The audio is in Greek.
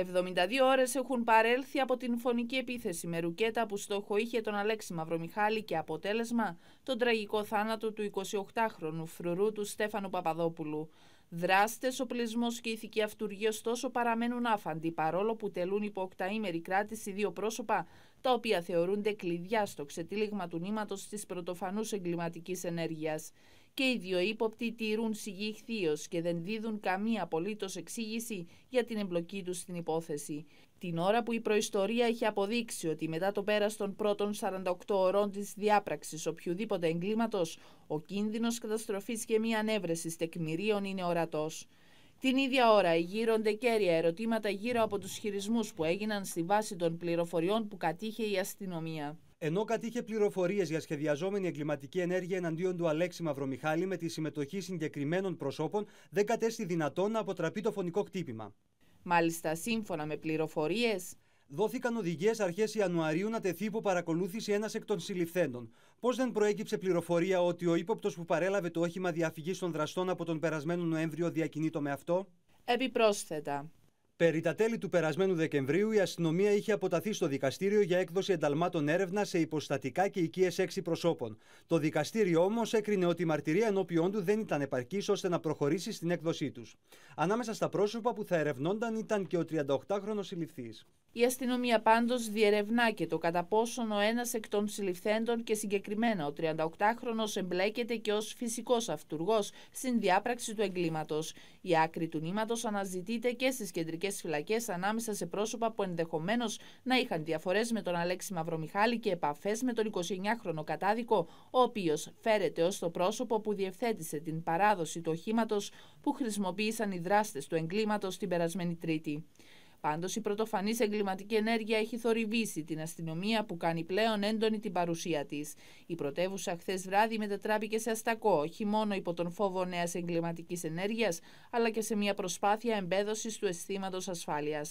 72 ώρες έχουν παρέλθει από την φωνική επίθεση με ρουκέτα που στόχο είχε τον Αλέξη Μαυρομιχάλη και αποτέλεσμα τον τραγικό θάνατο του 28χρονου φρουρού του Στέφανου Παπαδόπουλου. Δράστες, οπλισμός και ηθική αυτούργοι ωστόσο παραμένουν άφαντοι παρόλο που τελούν υπό οκταήμερη κράτηση δύο πρόσωπα τα οποία θεωρούνται κλειδιά στο ξετύλιγμα του νήματος της πρωτοφανούς εγκληματικής ενέργειας και οι δύο ύποπτοι τηρούν και δεν δίδουν καμία απολύτως εξήγηση για την εμπλοκή τους στην υπόθεση. Την ώρα που η προϊστορία έχει αποδείξει ότι μετά το πέρας των πρώτων 48 ωρών της διάπραξης οποιοδήποτε εγκλήματος, ο κίνδυνος καταστροφής και μη ανέβρεσης τεκμηρίων είναι ορατός. Την ίδια ώρα γύρονται κέρια ερωτήματα γύρω από τους χειρισμούς που έγιναν στη βάση των πληροφοριών που κατήχε η αστυνομία. Ενώ κατήχε πληροφορίες για σχεδιαζόμενη εγκληματική ενέργεια εναντίον του Αλέξη Μαυρομιχάλη με τη συμμετοχή συγκεκριμένων προσώπων, δεν κατέστη δυνατόν να αποτραπεί το φωνικό κτύπημα. Μάλιστα, σύμφωνα με πληροφορίες, δόθηκαν οδηγίες αρχές Ιανουαρίου να τεθεί υπό παρακολούθηση ένας εκ των συλληφθέντων. Πώς δεν προέκυψε πληροφορία ότι ο ύποπτος που παρέλαβε το όχημα διαφυγής των δραστών από τον περασμένο Νοέμβριο διακινείται με αυτό. Επιπρόσθετα, Περί τα τέλη του περασμένου Δεκεμβρίου, η αστυνομία είχε αποταθεί στο δικαστήριο για έκδοση ενταλμάτων έρευνα σε υποστατικά και οικίες έξι προσώπων. Το δικαστήριο όμως έκρινε ότι η μαρτυρία ενώπιον του δεν ήταν επαρκής ώστε να προχωρήσει στην έκδοσή τους. Ανάμεσα στα πρόσωπα που θα ερευνόνταν ήταν και ο 38χρονο συλληφθή. Η αστυνομία πάντως διερευνά και το κατά πόσον ο ένας εκ των συλληφθέντων και συγκεκριμένα ο 38χρονος εμπλέκεται και ως φυσικός αυτούργος στην διάπραξη του εγκλήματος. Η άκρη του νήματος αναζητείται και στις κεντρικές φυλακές ανάμεσα σε πρόσωπα που ενδεχομένως να είχαν διαφορές με τον Αλέξη Μαυρομιχάλη και επαφές με τον 29χρονο κατάδικο, ο οποίος φέρεται ως το πρόσωπο που διευθέτησε την παράδοση του οχήματος που χρησιμοποίησαν οι δράστες του εγκλήματος την περασμένη Τρίτη. Πάντως, η πρωτοφανής εγκληματική ενέργεια έχει θορυβήσει την αστυνομία που κάνει πλέον έντονη την παρουσία της. Η πρωτεύουσα χθες βράδυ μετατράπηκε σε αστακό, όχι μόνο υπό τον φόβο νέας εγκληματικής ενέργειας, αλλά και σε μια προσπάθεια εμπέδωσης του αισθήματος ασφάλειας.